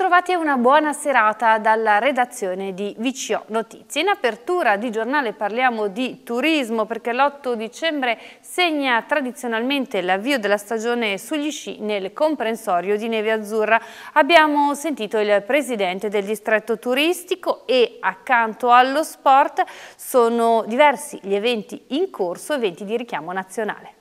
ritrovati e una buona serata dalla redazione di VCO Notizie. In apertura di giornale parliamo di turismo perché l'8 dicembre segna tradizionalmente l'avvio della stagione sugli sci nel comprensorio di Neve Azzurra. Abbiamo sentito il presidente del distretto turistico e accanto allo sport sono diversi gli eventi in corso, eventi di richiamo nazionale.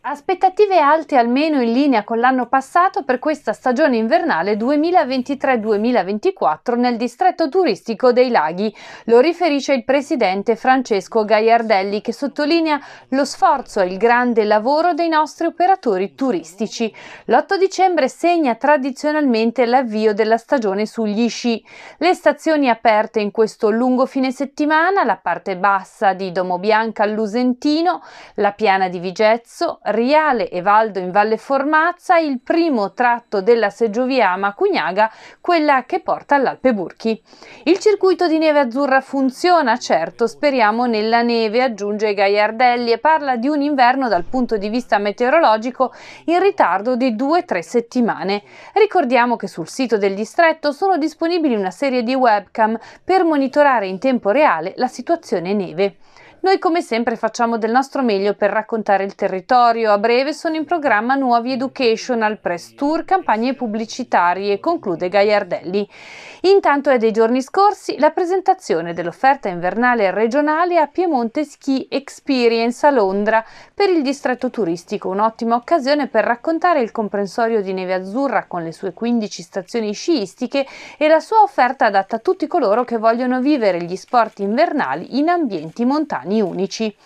Aspettative alte almeno in linea con l'anno passato per questa stagione invernale 2023-2024 nel distretto turistico dei laghi, lo riferisce il presidente Francesco Gaiardelli che sottolinea lo sforzo e il grande lavoro dei nostri operatori turistici. L'8 dicembre segna tradizionalmente l'avvio della stagione sugli sci. Le stazioni aperte in questo lungo fine settimana, la parte bassa di Domobianca al Lusentino, la piana di Vigezzo, Riale e Valdo in Valle Formazza, il primo tratto della seggiovia a Macugnaga, quella che porta all'Alpe Burchi. Il circuito di neve azzurra funziona, certo, speriamo nella neve, aggiunge Gaiardelli e parla di un inverno dal punto di vista meteorologico in ritardo di 2-3 settimane. Ricordiamo che sul sito del distretto sono disponibili una serie di webcam per monitorare in tempo reale la situazione neve. Noi come sempre facciamo del nostro meglio per raccontare il territorio. A breve sono in programma nuovi educational press tour, campagne pubblicitarie, conclude Gagliardelli. Intanto è dei giorni scorsi la presentazione dell'offerta invernale regionale a Piemonte Ski Experience a Londra per il distretto turistico, un'ottima occasione per raccontare il comprensorio di neve azzurra con le sue 15 stazioni sciistiche e la sua offerta adatta a tutti coloro che vogliono vivere gli sport invernali in ambienti montani bambini unici.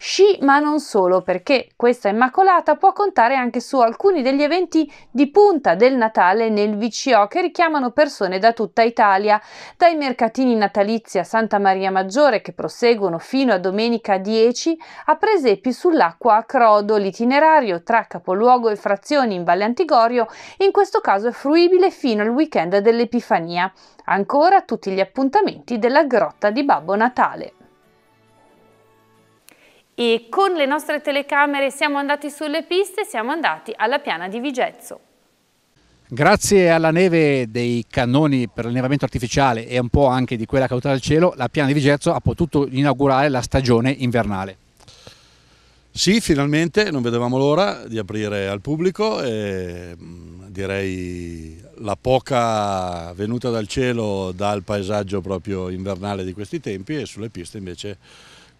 Sci, ma non solo, perché questa Immacolata può contare anche su alcuni degli eventi di punta del Natale nel VCO che richiamano persone da tutta Italia, dai mercatini natalizi a Santa Maria Maggiore che proseguono fino a domenica 10 a presepi sull'acqua a Crodo, l'itinerario tra capoluogo e frazioni in Valle Antigorio, in questo caso è fruibile fino al weekend dell'Epifania. Ancora tutti gli appuntamenti della Grotta di Babbo Natale e con le nostre telecamere siamo andati sulle piste, siamo andati alla piana di Vigezzo. Grazie alla neve dei cannoni per l'annevamento artificiale e un po' anche di quella caduta dal cielo, la piana di Vigezzo ha potuto inaugurare la stagione invernale. Sì, finalmente, non vedevamo l'ora di aprire al pubblico e mm, direi la poca venuta dal cielo dal paesaggio proprio invernale di questi tempi e sulle piste invece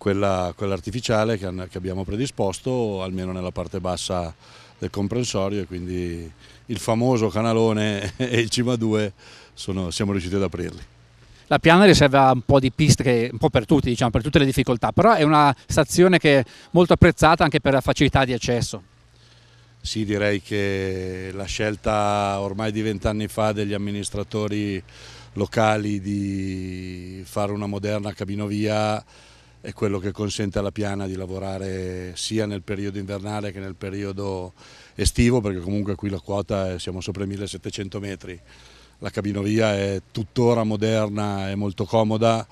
quella, quella artificiale che, che abbiamo predisposto almeno nella parte bassa del comprensorio e quindi il famoso canalone e il Cima 2 sono, siamo riusciti ad aprirli. La piana riserva un po' di piste, un po' per tutti, diciamo, per tutte le difficoltà, però è una stazione che è molto apprezzata anche per la facilità di accesso. Sì, direi che la scelta ormai di vent'anni fa degli amministratori locali di fare una moderna cabinovia è quello che consente alla piana di lavorare sia nel periodo invernale che nel periodo estivo, perché comunque qui la quota è, siamo sopra i 1700 metri. La cabinovia è tuttora moderna, è molto comoda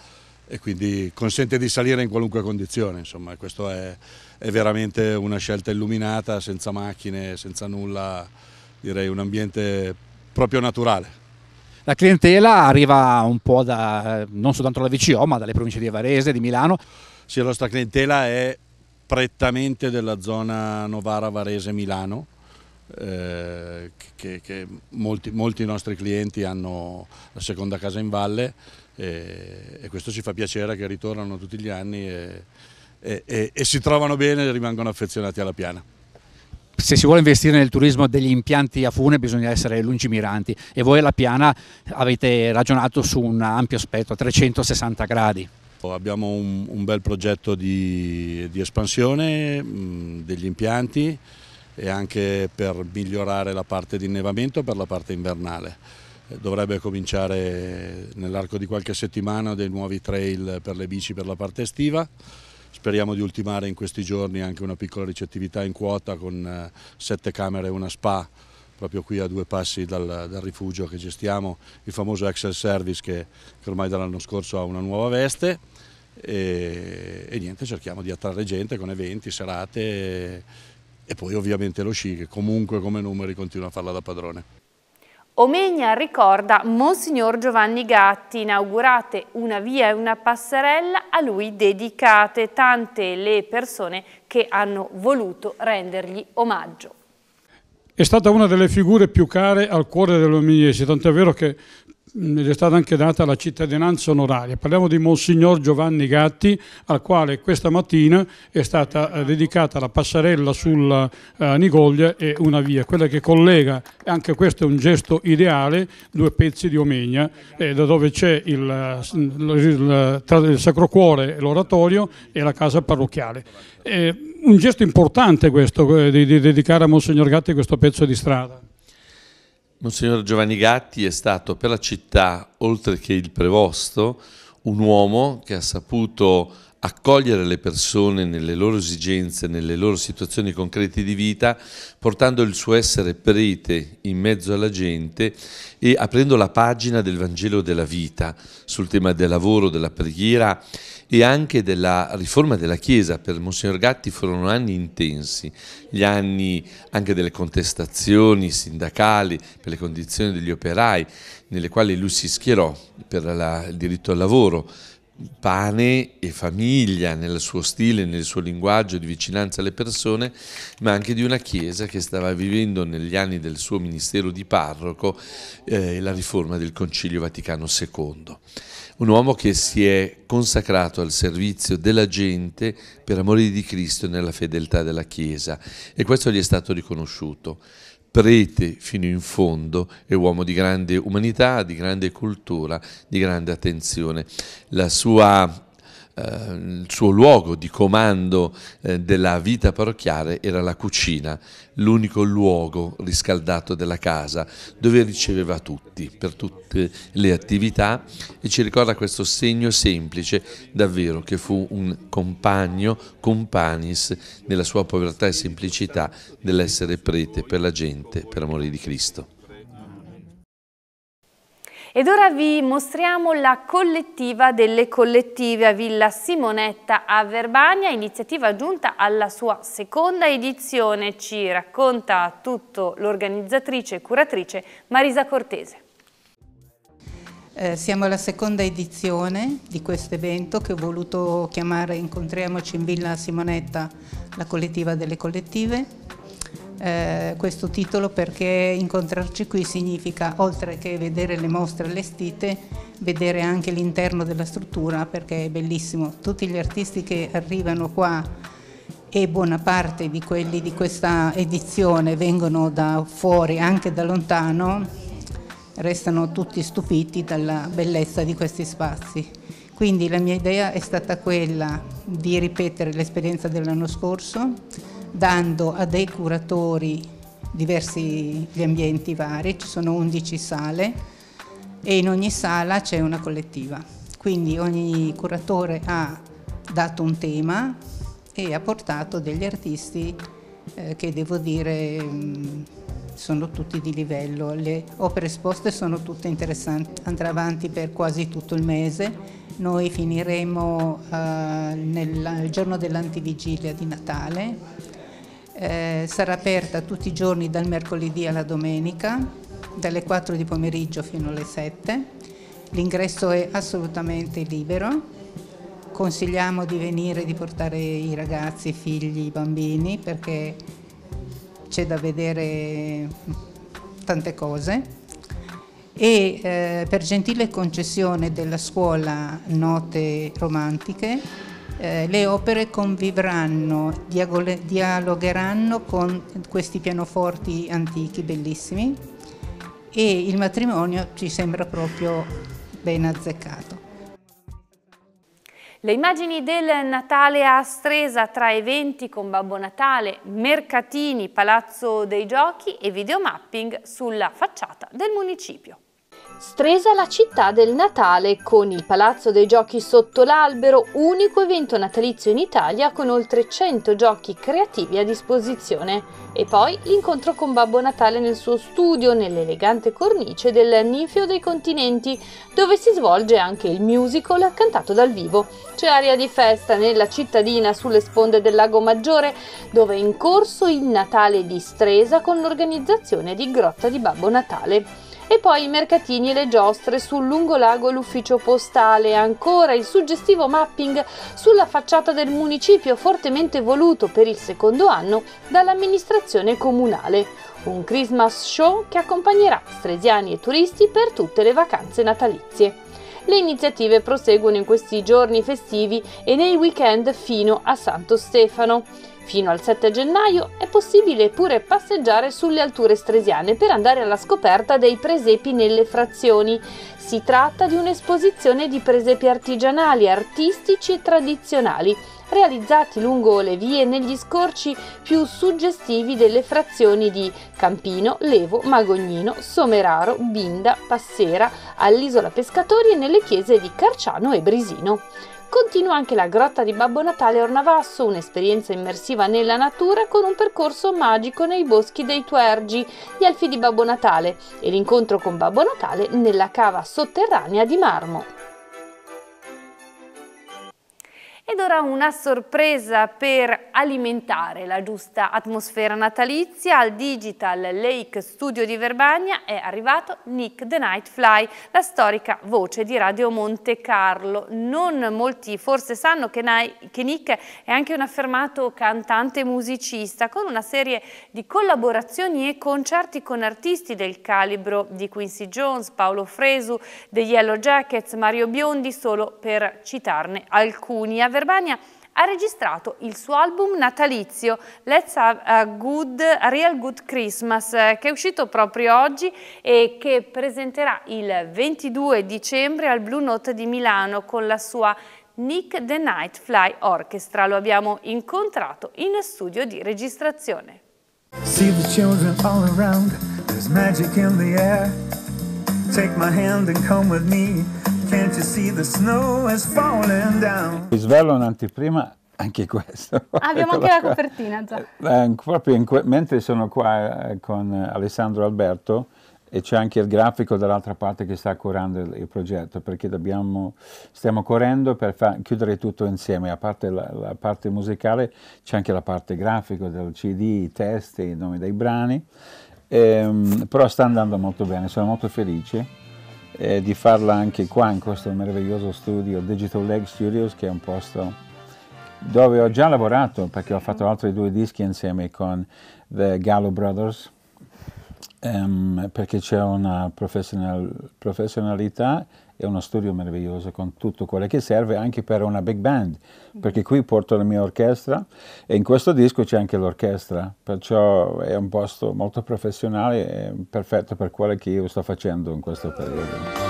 e quindi consente di salire in qualunque condizione, insomma, questo è, è veramente una scelta illuminata, senza macchine, senza nulla, direi un ambiente proprio naturale. La clientela arriva un po' da, non soltanto dalla VCO, ma dalle province di Varese, di Milano. Sì, la nostra clientela è prettamente della zona Novara-Varese-Milano, eh, che, che molti, molti, nostri clienti hanno la seconda casa in valle eh, e, questo ci fa piacere che ritornano tutti gli anni e, e, e, e si trovano bene e rimangono affezionati alla piana se si vuole investire nel turismo degli impianti a fune bisogna essere lungimiranti e voi alla Piana avete ragionato su un ampio aspetto, 360 gradi. Oh, abbiamo un, un bel progetto di, di espansione mm, degli impianti e anche per migliorare la parte di innevamento per la parte invernale. Eh, dovrebbe cominciare nell'arco di qualche settimana dei nuovi trail per le bici per la parte estiva Speriamo di ultimare in questi giorni anche una piccola ricettività in quota con eh, sette camere e una spa proprio qui a due passi dal, dal, rifugio che gestiamo, il famoso Excel Service che, che ormai dall'anno scorso ha una nuova veste e, e, niente, cerchiamo di attrarre gente con eventi, serate e, e poi ovviamente lo sci che comunque come numeri continua a farla da padrone. Omegna ricorda Monsignor Giovanni Gatti, inaugurate una via e una passerella a lui dedicate, tante le persone che hanno voluto rendergli omaggio. È stata una delle figure più care al cuore dell'Omiesi, tant'è vero che gli è stata anche data la cittadinanza onoraria. Parliamo di Monsignor Giovanni Gatti, al quale questa mattina è stata eh, dedicata la passerella sulla eh, Nigoglia e una via, quella che collega, anche questo è un gesto ideale, due pezzi di Omegna, eh, da dove c'è il, eh, il, il, Sacro Cuore, l'oratorio e la casa parrocchiale. Eh, un gesto importante questo, di, di dedicare a Monsignor Gatti questo pezzo di strada. Monsignor Giovanni Gatti è stato per la città, oltre che il prevosto, un uomo che ha saputo accogliere le persone nelle loro esigenze, nelle loro situazioni concrete di vita, portando il suo essere prete in mezzo alla gente e aprendo la pagina del Vangelo della vita sul tema del lavoro, della preghiera e anche della riforma della Chiesa. Per Monsignor Gatti furono anni intensi, gli anni anche delle contestazioni sindacali per le condizioni degli operai, nelle quali lui si schierò per la, il diritto al lavoro pane e famiglia nel suo stile, nel suo linguaggio di vicinanza alle persone, ma anche di una chiesa che stava vivendo negli anni del suo ministero di parroco eh, la riforma del Concilio Vaticano II. Un uomo che si è consacrato al servizio della gente per amore di Cristo e nella fedeltà della Chiesa e questo gli è stato riconosciuto prete fino in fondo e uomo di grande umanità, di grande cultura, di grande attenzione. La sua il suo luogo di comando eh, della vita parrocchiale era la cucina, l'unico luogo riscaldato della casa dove riceveva tutti per tutte le attività e ci ricorda questo segno semplice davvero che fu un compagno, companis nella sua povertà e semplicità dell'essere prete per la gente per amore di Cristo. Ed ora vi mostriamo la collettiva delle collettive a Villa Simonetta a Verbania, iniziativa giunta alla sua seconda edizione. Ci racconta tutto l'organizzatrice e curatrice Marisa Cortese. Eh, siamo alla seconda edizione di questo evento che ho voluto chiamare Incontriamoci in Villa Simonetta, la collettiva delle collettive eh, questo titolo perché incontrarci qui significa, oltre che vedere le mostre allestite, vedere anche l'interno della struttura perché è bellissimo. Tutti gli artisti che arrivano qua e buona parte di quelli di questa edizione vengono da fuori, anche da lontano, restano tutti stupiti dalla bellezza di questi spazi. Quindi la mia idea è stata quella di ripetere l'esperienza dell'anno scorso, dando a dei curatori diversi gli ambienti vari, ci sono 11 sale e in ogni sala c'è una collettiva. Quindi ogni curatore ha dato un tema e ha portato degli artisti eh, che devo dire mh, mm, sono tutti di livello. Le opere esposte sono tutte interessanti, andrà avanti per quasi tutto il mese. Noi finiremo eh, nel, il giorno dell'antivigilia di Natale eh, sarà aperta tutti i giorni dal mercoledì alla domenica, dalle 4 di pomeriggio fino alle 7. L'ingresso è assolutamente libero. Consigliamo di venire, di portare i ragazzi, i figli, i bambini perché c'è da vedere mm, tante cose e eh, per gentile concessione della scuola Note Romantiche eh, le opere convivranno, dialogheranno con questi pianoforti antichi bellissimi e il matrimonio ci sembra proprio ben azzeccato. Le immagini del Natale a Stresa tra eventi con Babbo Natale, mercatini, Palazzo dei Giochi e videomapping sulla facciata del municipio. Stresa la città del Natale con il Palazzo dei Giochi sotto l'albero, unico evento natalizio in Italia con oltre 100 giochi creativi a disposizione. E poi l'incontro con Babbo Natale nel suo studio, nell'elegante cornice del Ninfio dei Continenti, dove si svolge anche il musical cantato dal vivo. C'è aria di festa nella cittadina sulle sponde del Lago Maggiore, dove è in corso il Natale di Stresa con l'organizzazione di Grotta di Babbo Natale e poi i mercatini e le giostre sul lungolago e l'ufficio postale, ancora il suggestivo mapping sulla facciata del municipio fortemente voluto per il secondo anno dall'amministrazione comunale. Un Christmas show che accompagnerà stresiani e turisti per tutte le vacanze natalizie. Le iniziative proseguono in questi giorni festivi e nei weekend fino a Santo Stefano. Fino al 7 gennaio è possibile pure passeggiare sulle alture stresiane per andare alla scoperta dei presepi nelle frazioni. Si tratta di un'esposizione di presepi artigianali, artistici e tradizionali, realizzati lungo le vie negli scorci più suggestivi delle frazioni di Campino, Levo, Magognino, Someraro, Binda, Passera, all'Isola Pescatori e nelle chiese di Carciano e Brisino. Continua anche la grotta di Babbo Natale Ornavasso, un'esperienza immersiva nella natura con un percorso magico nei boschi dei Tuergi, gli elfi di Babbo Natale e l'incontro con Babbo Natale nella cava sotterranea di Marmo. Ed ora una sorpresa per alimentare la giusta atmosfera natalizia. Al Digital Lake Studio di Verbania è arrivato Nick the Nightfly, la storica voce di Radio Monte Carlo. Non molti forse sanno che, Nick è anche un affermato cantante musicista, con una serie di collaborazioni e concerti con artisti del calibro di Quincy Jones, Paolo Fresu, The Yellow Jackets, Mario Biondi, solo per citarne alcuni. Verbania ha registrato il suo album natalizio Let's Have a, good, a Real Good Christmas eh, che è uscito proprio oggi e che presenterà il 22 dicembre al Blue Note di Milano con la sua Nick the Nightfly Orchestra. Lo abbiamo incontrato in studio di registrazione. See the children all around, there's magic in the air. Take my hand and come with me. Can't you see the snow is falling down? Vi svelo un'anteprima anche questo. Ah, abbiamo anche la copertina già. Eh, eh proprio in mentre sono qua eh, con Alessandro Alberto e c'è anche il grafico dall'altra parte che sta curando il, il progetto perché dobbiamo, stiamo correndo per chiudere tutto insieme, a parte la, la parte musicale c'è anche la parte grafica del CD, i testi, i nomi dei brani, ehm, però sta andando molto bene, sono molto felice eh, di farla anche qua in questo meraviglioso studio Digital Leg Studios che è un posto dove ho già lavorato perché ho fatto altri due dischi insieme con The Gallo Brothers um, perché c'è una professional, professionalità è uno studio meraviglioso con tutto quello che serve anche per una big band, perché qui porto la mia orchestra e in questo disco c'è anche l'orchestra, perciò è un posto molto professionale e perfetto per quello che io sto facendo in questo periodo.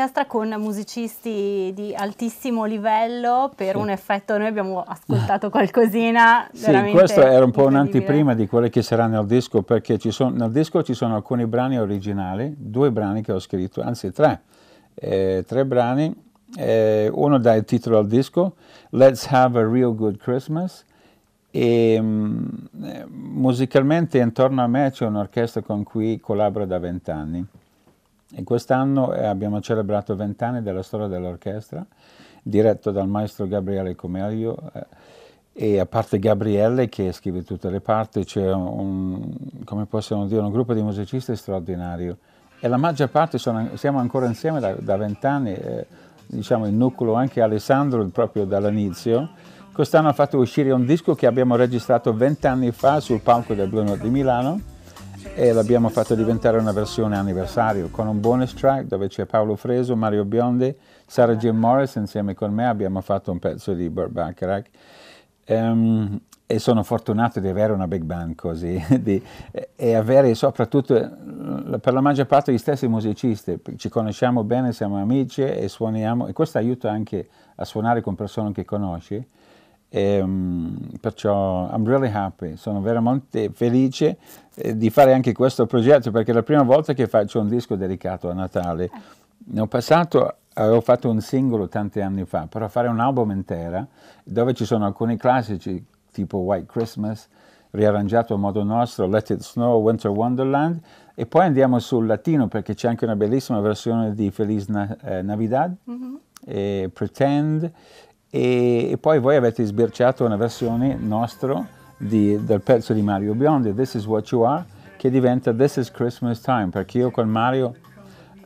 orchestra con musicisti di altissimo livello per sì. un effetto, noi abbiamo ah. ascoltato qualcosina. Sì, questo era un po' un'antiprima di quelle che saranno nel disco, perché sono, nel disco ci sono alcuni brani originali, due brani che ho scritto, anzi tre, eh, tre brani, eh, uno dà il titolo al disco, Let's Have a Real Good Christmas, e mm, eh, musicalmente intorno a me c'è un'orchestra con cui collaboro da vent'anni e quest'anno eh, abbiamo celebrato vent'anni della storia dell'orchestra, diretto dal maestro Gabriele Comerio. Eh, e a parte Gabriele che scrive tutte le parti, c'è un, come possiamo dire, un gruppo di musicisti straordinario. E la maggior parte sono, siamo ancora insieme da vent'anni, eh, diciamo il nucleo anche Alessandro proprio dall'inizio. Quest'anno ha fatto uscire un disco che abbiamo registrato vent'anni fa sul palco del Bruno di Milano e l'abbiamo fatto diventare una versione anniversario con un bonus track dove c'è Paolo Freso, Mario Biondi, Sara Jim Morris insieme con me abbiamo fatto un pezzo di Burt Bacharach um, e sono fortunato di avere una big band così di, e avere soprattutto eh, per la maggior parte gli stessi musicisti ci conosciamo bene, siamo amici e suoniamo e questo aiuta anche a suonare con persone che conosci e, um, perciò I'm really happy, sono veramente felice eh, di fare anche questo progetto perché è la prima volta che faccio un disco dedicato a Natale. Eh. Ne ho passato avevo fatto un singolo tanti anni fa, però fare un album intero dove ci sono alcuni classici tipo White Christmas, riarrangiato a modo nostro, Let It Snow, Winter Wonderland e poi andiamo sul latino perché c'è anche una bellissima versione di Feliz eh, Navidad mm -hmm. e Pretend e, e poi voi avete sbirciato una versione nostra di, del pezzo di Mario Biondi, This is what you are, che diventa This is Christmas time, perché io con Mario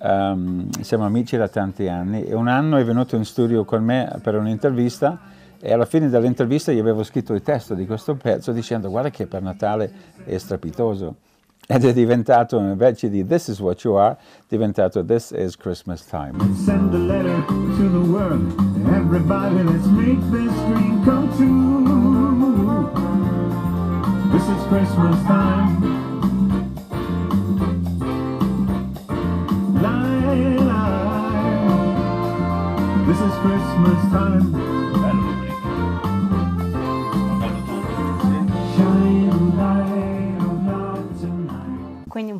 um, siamo amici da tanti anni e un anno è venuto in studio con me per un'intervista e alla fine dell'intervista gli avevo scritto il testo di questo pezzo dicendo guarda che per Natale è strapitoso. ed è diventato invece di This is what you are, diventato This is Christmas time. Send a letter to the world, everybody let's make this dream come true. This is Christmas time. This is Christmas time.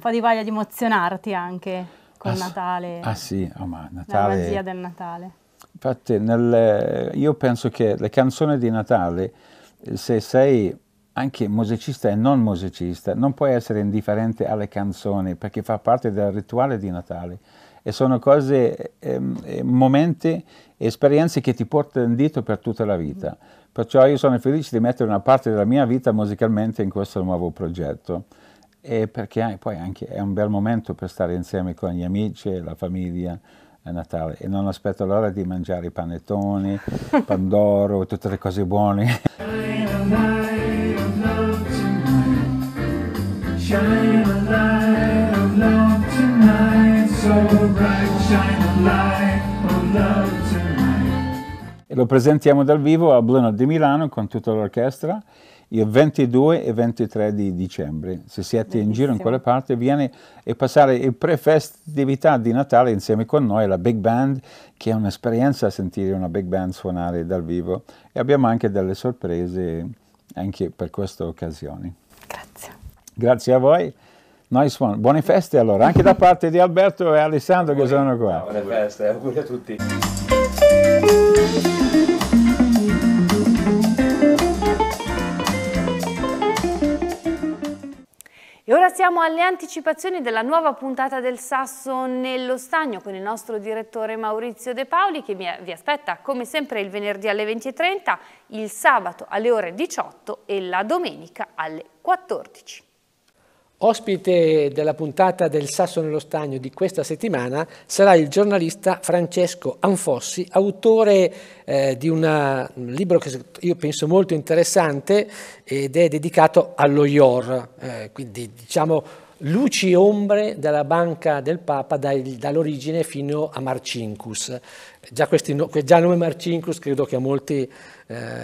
po' di voglia di emozionarti anche con ah, Natale. Ah sì, oh, ma Natale... La magia del Natale. Infatti nel, io penso che le canzoni di Natale, eh, se sei anche musicista e non musicista, non puoi essere indifferente alle canzoni perché fa parte del rituale di Natale e sono cose, eh, momenti, esperienze che ti portano dito per tutta la vita. Perciò io sono felice di mettere una parte della mia vita musicalmente in questo nuovo progetto e perché poi anche è un bel momento per stare insieme con gli amici e la famiglia a Natale e non aspetto l'ora di mangiare i panettoni, pandoro, tutte le cose buone. E lo presentiamo dal vivo a Bluno di Milano con tutta l'orchestra il 22 e 23 di dicembre. Se siete Bellissimo. in giro in quelle parti, vieni e passare il pre-festività di Natale insieme con noi, la Big Band, che è un'esperienza sentire una Big Band suonare dal vivo e abbiamo anche delle sorprese anche per queste occasioni. Grazie. Grazie a voi. Nice one. buone feste allora, anche da parte di Alberto e Alessandro che sono qua. Buone feste, auguri a tutti. ora siamo alle anticipazioni della nuova puntata del Sasso nello Stagno con il nostro direttore Maurizio De Paoli che vi aspetta come sempre il venerdì alle 20.30, il sabato alle ore 18 e la domenica alle 14. Ospite della puntata del Sasso nello Stagno di questa settimana sarà il giornalista Francesco Anfossi, autore eh, di un libro che io penso molto interessante ed è dedicato allo IOR, eh, quindi diciamo luci e ombre della banca del Papa dall'origine fino a Marcinkus. Già, il nome Marcinkus credo che a molti eh,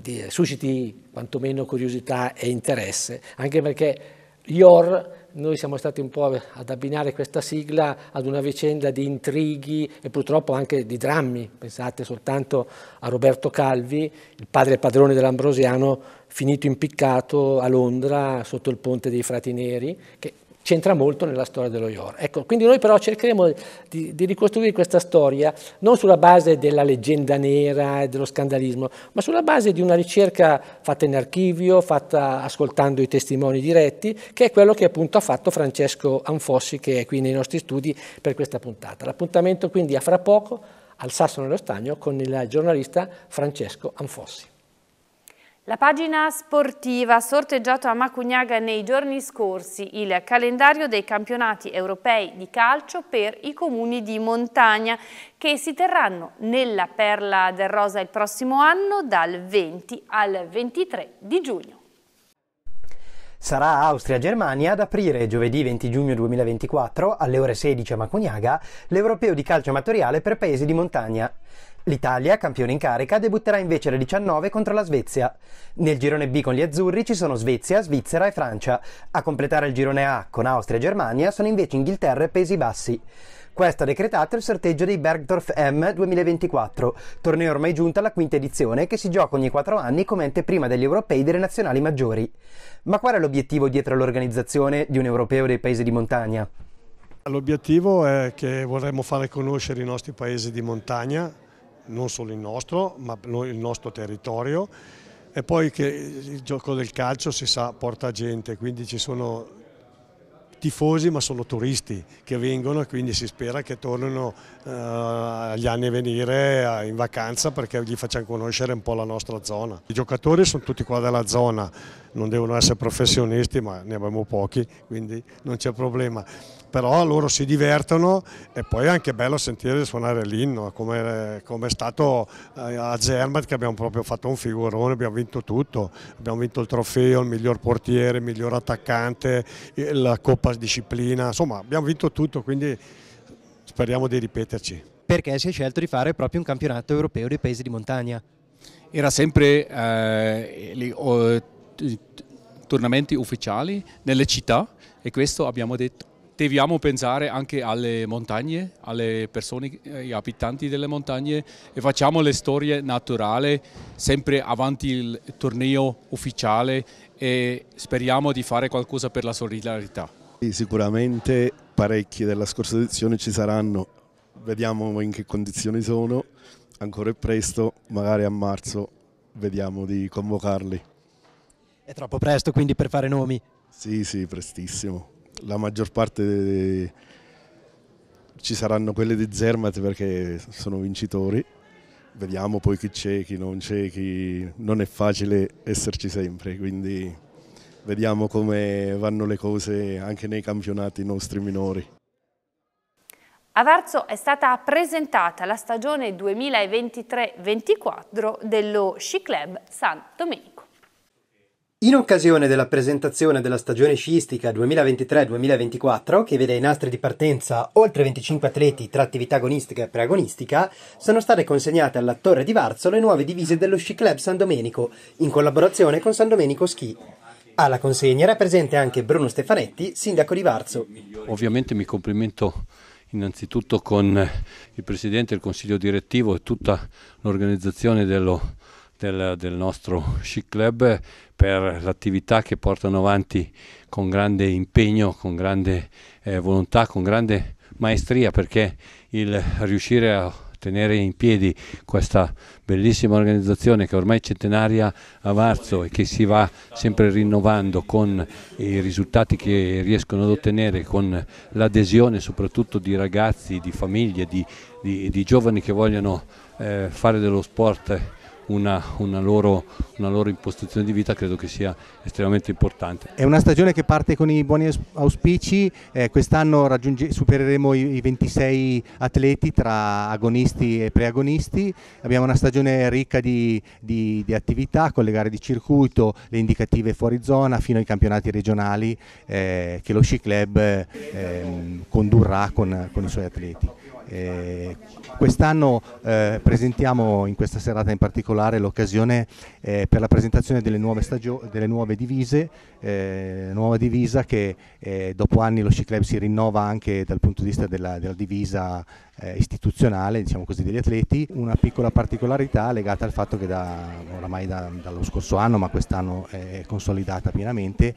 dire, susciti quantomeno curiosità e interesse, anche perché IOR, noi siamo stati un po' ad abbinare questa sigla ad una vicenda di intrighi e purtroppo anche di drammi. Pensate soltanto a Roberto Calvi, il padre padrone dell'Ambrosiano, finito impiccato a Londra sotto il ponte dei Frati Neri, che c'entra molto nella storia dello IOR. Ecco, quindi noi però cercheremo di, di, ricostruire questa storia non sulla base della leggenda nera e dello scandalismo, ma sulla base di una ricerca fatta in archivio, fatta ascoltando i testimoni diretti, che è quello che appunto ha fatto Francesco Anfossi, che è qui nei nostri studi per questa puntata. L'appuntamento quindi a fra poco al Sasso nello Stagno con il giornalista Francesco Anfossi. La pagina sportiva ha sorteggiato a Macugnaga nei giorni scorsi il calendario dei campionati europei di calcio per i comuni di montagna che si terranno nella Perla del Rosa il prossimo anno dal 20 al 23 di giugno. Sarà Austria-Germania ad aprire giovedì 20 giugno 2024 alle ore 16 a Macugnaga l'Europeo di calcio amatoriale per paesi di montagna. L'Italia, campione in carica, debutterà invece alle 19 contro la Svezia. Nel girone B con gli azzurri ci sono Svezia, Svizzera e Francia. A completare il girone A con Austria e Germania sono invece Inghilterra e Paesi Bassi. Questo ha decretato il sorteggio dei Bergdorf M 2024, torneo ormai giunto alla quinta edizione che si gioca ogni quattro anni come anteprima degli europei delle nazionali maggiori. Ma qual è l'obiettivo dietro l'organizzazione di un europeo dei paesi di montagna? L'obiettivo è che vorremmo fare conoscere i nostri paesi di montagna non solo il nostro, ma il nostro territorio. E poi che il gioco del calcio si sa porta gente, quindi ci sono tifosi ma sono turisti che vengono e quindi si spera che tornino eh, agli anni a venire in vacanza perché gli facciamo conoscere un po' la nostra zona. I giocatori sono tutti qua della zona, non devono essere professionisti ma ne abbiamo pochi quindi non c'è problema, però loro si divertono e poi è anche bello sentire suonare l'inno come, come, è stato eh, a Zermatt che abbiamo proprio fatto un figurone, abbiamo vinto tutto, abbiamo vinto il trofeo, il miglior portiere, il miglior attaccante, la Coppa pass disciplina, insomma abbiamo vinto tutto, quindi speriamo di ripeterci. Perché si è scelto di fare proprio un campionato europeo dei paesi di montagna? Era sempre eh, li, oh, tornamenti ufficiali nelle città e questo abbiamo detto dobbiamo pensare anche alle montagne, alle persone, agli eh, abitanti delle montagne e facciamo le storie naturali sempre avanti il torneo ufficiale e speriamo di fare qualcosa per la solidarietà. Sì, sicuramente parecchi della scorsa edizione ci saranno, vediamo in che condizioni sono, ancora è presto, magari a marzo vediamo di convocarli. È troppo presto quindi per fare nomi? Sì, sì, prestissimo. La maggior parte dei... ci saranno quelle di Zermatt perché sono vincitori. Vediamo poi chi c'è, chi non c'è, chi non è facile esserci sempre, quindi vediamo come vanno le cose anche nei campionati nostri minori. A Varzo è stata presentata la stagione 2023-24 dello Sci Club San Domenico. In occasione della presentazione della stagione sciistica 2023-2024, che vede ai nastri di partenza oltre 25 atleti tra attività agonistica e preagonistica, sono state consegnate alla Torre di Varzo le nuove divise dello Sci Club San Domenico, in collaborazione con San Domenico Ski. Alla consegna era presente anche Bruno Stefanetti, sindaco di Varzo. Ovviamente mi complimento innanzitutto con il Presidente, il Consiglio Direttivo e tutta l'organizzazione dello, del, del, nostro Sci Club per l'attività che portano avanti con grande impegno, con grande eh, volontà, con grande maestria perché il riuscire a tenere in piedi questa bellissima organizzazione che ormai è centenaria a marzo e che si va sempre rinnovando con i risultati che riescono ad ottenere, con l'adesione soprattutto di ragazzi, di famiglie, di, di, di giovani che vogliono eh, fare dello sport una, una, loro, una, loro, impostazione di vita credo che sia estremamente importante. È una stagione che parte con i buoni auspici, eh, quest'anno supereremo i, i, 26 atleti tra agonisti e preagonisti, abbiamo una stagione ricca di, di, di, attività con le gare di circuito, le indicative fuori zona fino ai campionati regionali eh, che lo sci club eh, condurrà con, con i suoi atleti. Eh, quest'anno eh, presentiamo in questa serata in particolare l'occasione eh, per la presentazione delle nuove, delle nuove divise, eh, nuova divisa che eh, dopo anni lo sci club si rinnova anche dal punto di vista della, della divisa eh, istituzionale diciamo così, degli atleti, una piccola particolarità legata al fatto che da, oramai da, dallo scorso anno, ma quest'anno è consolidata pienamente,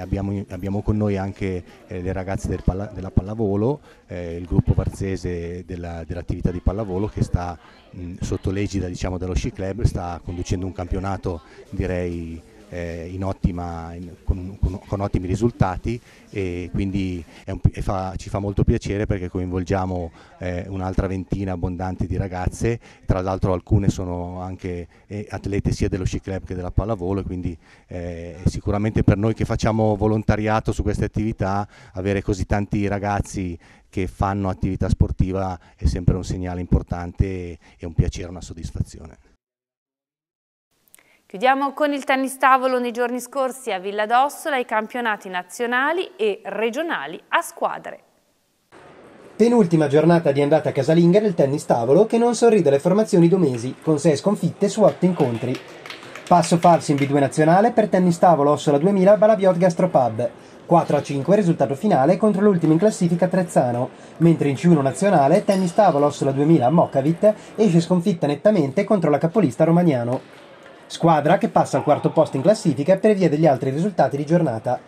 abbiamo, abbiamo, con noi anche le ragazze del palla, della pallavolo, il gruppo Varzese base della, dell'attività di pallavolo che sta mh, sotto l'egida diciamo, dello sci club, sta conducendo un campionato direi eh, ottima, in, con, con, con, ottimi risultati e quindi un, e fa, ci fa molto piacere perché coinvolgiamo eh, un'altra ventina abbondante di ragazze, tra l'altro alcune sono anche eh, atlete sia dello sci club che della pallavolo e quindi eh, sicuramente per noi che facciamo volontariato su queste attività avere così tanti ragazzi che fanno attività sportiva è sempre un segnale importante e un piacere, una soddisfazione. Chiudiamo con il tennis tavolo nei giorni scorsi a Villa d'Ossola i campionati nazionali e regionali a squadre. Penultima giornata di andata casalinga del tennis tavolo che non sorride alle formazioni domesi, con 6 sconfitte su 8 incontri. Passo falso in B2 nazionale per tennis tavolo Ossola 2000 Balabiot Gastropub. 4 a 5 risultato finale contro l'ultimo in classifica Trezzano, mentre in C1 nazionale tennis tavolo Ossola 2000 Mokavit esce sconfitta nettamente contro la capolista Romagnano squadra che passa al quarto posto in classifica per via degli altri risultati di giornata.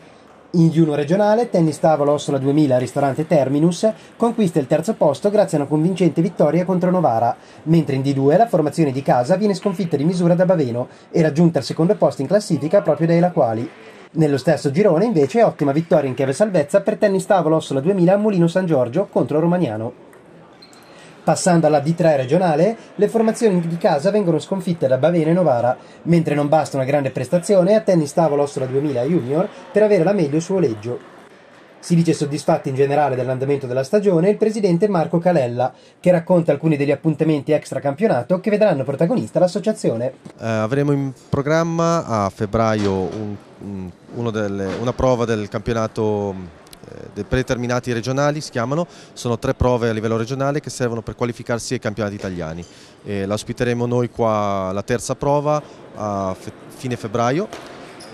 In Juno regionale, Tennis Tavolo Ossola 2000 Ristorante Terminus conquista il terzo posto grazie a una convincente vittoria contro Novara, mentre in D2 la formazione di casa viene sconfitta di misura da Baveno e raggiunta al secondo posto in classifica proprio dai Laquali. Nello stesso girone invece ottima vittoria in chiave salvezza per Tennis Tavolo Ossola 2000 a Mulino San Giorgio contro Romagnano. Passando alla D3 regionale, le formazioni di casa vengono sconfitte da Bavene e Novara, mentre non basta una grande prestazione a Tennis Tavolo Ossola 2000 Junior per avere la meglio suo leggio. Si dice soddisfatti in generale dell'andamento della stagione il presidente Marco Calella, che racconta alcuni degli appuntamenti extra campionato che vedranno protagonista l'associazione. Eh, avremo in programma a febbraio un, un, delle, una prova del campionato eh, predeterminati regionali, si chiamano, sono tre prove a livello regionale che servono per qualificarsi ai campionati italiani. E eh, la ospiteremo noi qua la terza prova a fine febbraio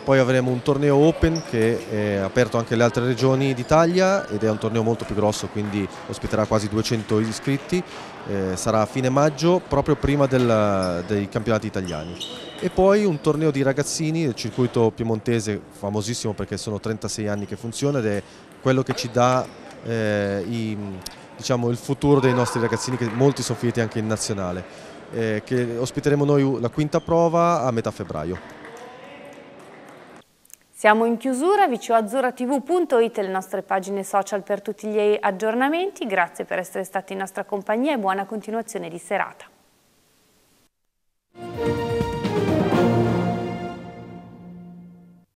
poi avremo un torneo open che è eh, aperto anche alle altre regioni d'Italia ed è un torneo molto più grosso quindi ospiterà quasi 200 iscritti, eh, sarà a fine maggio proprio prima del, dei campionati italiani e poi un torneo di ragazzini del circuito piemontese famosissimo perché sono 36 anni che funziona ed è quello che ci dà eh, i, diciamo, il futuro dei nostri ragazzini che molti sono finiti anche in nazionale eh, che ospiteremo noi la quinta prova a metà febbraio. Siamo in chiusura, vcoazzurratv.it, le nostre pagine social per tutti gli aggiornamenti. Grazie per essere stati in nostra compagnia e buona continuazione di serata.